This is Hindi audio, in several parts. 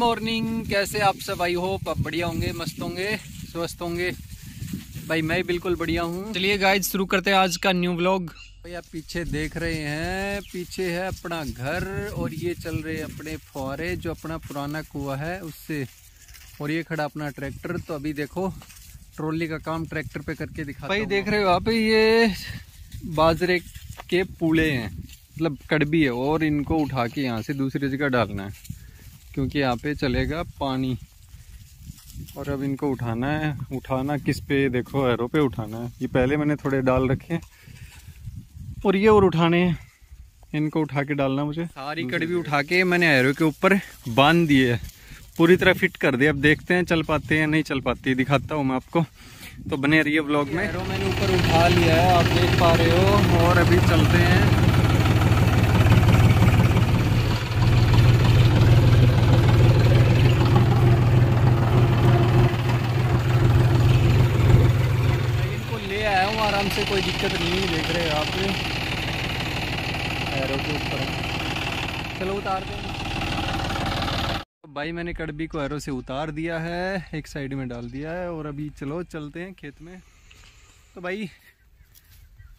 मॉर्निंग कैसे आप सब आई होप आप बढ़िया होंगे मस्त होंगे स्वस्थ होंगे भाई मैं बिल्कुल बढ़िया हूँ चलिए गाइज शुरू करते हैं आज का न्यू ब्लॉग भाई आप पीछे देख रहे हैं पीछे है अपना घर और ये चल रहे हैं अपने फुहारे जो अपना पुराना कुआ है उससे और ये खड़ा अपना ट्रैक्टर तो अभी देखो ट्रॉली का काम ट्रैक्टर पे करके दिखा भाई देख रहे हो आप ये बाजरे के पूले हैं मतलब कड़बी है और इनको उठा के यहाँ से दूसरी जगह डालना है क्योंकि यहाँ पे चलेगा पानी और अब इनको उठाना है उठाना किस पे देखो एरो पे उठाना है ये पहले मैंने थोड़े डाल रखे हैं और ये और उठाने हैं इनको उठा के डालना मुझे सारी कड़वी उठा के मैंने एरो के ऊपर बांध दिए है पूरी तरह फिट कर दिया अब देखते हैं चल पाते हैं नहीं चल पाती दिखाता हूँ मैं आपको तो बने है ब्लॉग में एरो मैंने ऊपर उठा लिया है आप देख पा रहे हो और अभी चलते हैं आराम से कोई दिक्कत नहीं देख रहे आप एरो के ऊपर चलो उतार हैं भाई मैंने कड़बी को एरो से उतार दिया है एक साइड में डाल दिया है और अभी चलो चलते हैं खेत में तो भाई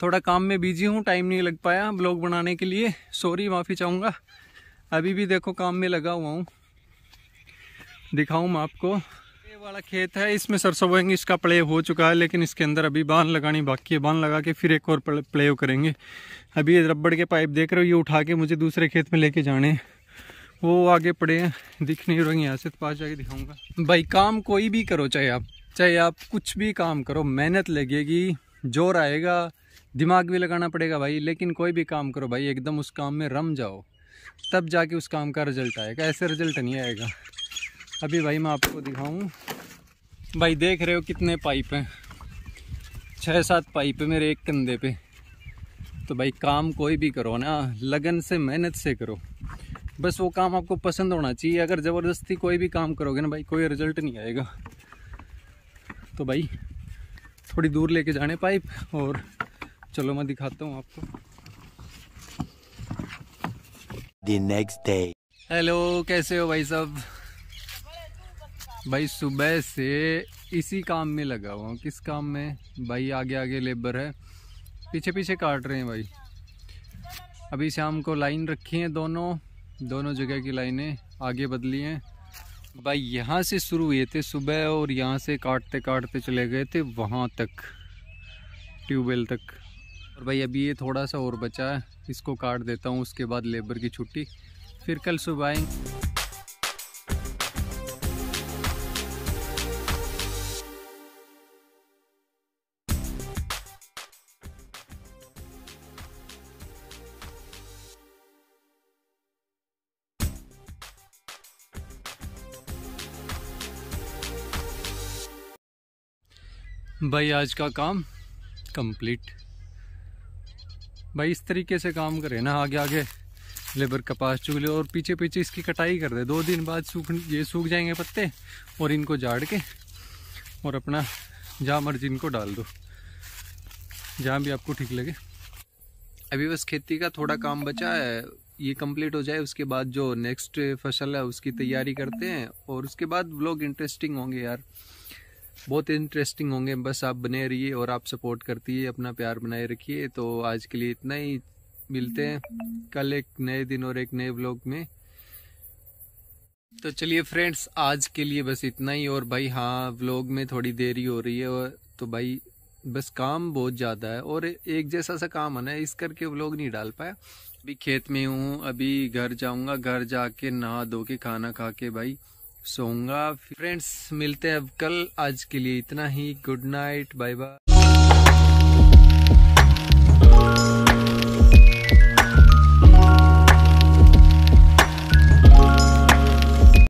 थोड़ा काम में बिजी हूँ टाइम नहीं लग पाया ब्लॉग बनाने के लिए सॉरी माफ़ी चाहूँगा अभी भी देखो काम में लगा हुआ हूँ दिखाऊँ मैं आपको वाला खेत है इसमें सरसों बोएंगे इसका प्ले हो चुका है लेकिन इसके अंदर अभी बांध लगानी बाकी है बांध लगा के फिर एक और प्ले करेंगे अभी ये रबड़ के पाइप देख रहे हो ये उठा के मुझे दूसरे खेत में लेके जाने वो आगे पड़े हैं दिख नहीं रहेंगे यहाँ से तो पास जाके दिखाऊंगा भाई काम कोई भी करो चाहे आप चाहे आप कुछ भी काम करो मेहनत लगेगी जोर आएगा दिमाग भी लगाना पड़ेगा भाई लेकिन कोई भी काम करो भाई एकदम उस काम में रम जाओ तब जाके उस काम का रिजल्ट आएगा ऐसे रिजल्ट नहीं आएगा अभी भाई मैं आपको दिखाऊं भाई देख रहे हो कितने पाइप हैं छः सात पाइप है मेरे एक कंधे पे तो भाई काम कोई भी करो ना लगन से मेहनत से करो बस वो काम आपको पसंद होना चाहिए अगर ज़बरदस्ती कोई भी काम करोगे ना भाई कोई रिजल्ट नहीं आएगा तो भाई थोड़ी दूर लेके जाने पाइप और चलो मैं दिखाता हूँ आपको नेक्स्ट डे हेलो कैसे हो भाई साहब भाई सुबह से इसी काम में लगा हुआ हूँ किस काम में भाई आगे आगे लेबर है पीछे पीछे काट रहे हैं भाई अभी शाम को लाइन रखी है दोनों दोनों जगह की लाइनें आगे बदली हैं भाई यहाँ से शुरू हुए थे सुबह और यहाँ से काटते काटते चले गए थे वहाँ तक ट्यूबवेल तक और भाई अभी ये थोड़ा सा और बचा है इसको काट देता हूँ उसके बाद लेबर की छुट्टी फिर कल सुबह आएंगे भाई आज का काम कंप्लीट भाई इस तरीके से काम करें ना आगे आगे लेबर कपास चुग ले और पीछे पीछे इसकी कटाई कर दे दो दिन बाद सूख ये सूख जाएंगे पत्ते और इनको झाड़ के और अपना जहाँ मर्जी इनको डाल दो जहाँ भी आपको ठीक लगे अभी बस खेती का थोड़ा काम बचा है ये कंप्लीट हो जाए उसके बाद जो नेक्स्ट फसल है उसकी तैयारी करते हैं और उसके बाद ब्लॉग इंटरेस्टिंग होंगे यार बहुत इंटरेस्टिंग होंगे बस आप बने रहिए और आप सपोर्ट करती है अपना प्यार बनाए रखिए तो आज के लिए इतना ही मिलते हैं कल एक नए दिन और एक नए ब्लॉग में तो चलिए फ्रेंड्स आज के लिए बस इतना ही और भाई हाँ व्लॉग में थोड़ी देरी हो रही है और तो भाई बस काम बहुत ज़्यादा है और एक जैसा सा काम है ना इस करके व्लॉग नहीं डाल पाया अभी खेत में हूँ अभी घर जाऊँगा घर जाके नहा धो के खाना खा के भाई सोंगा फ्रेंड्स मिलते हैं अब कल आज के लिए इतना ही गुड नाइट बाय बाय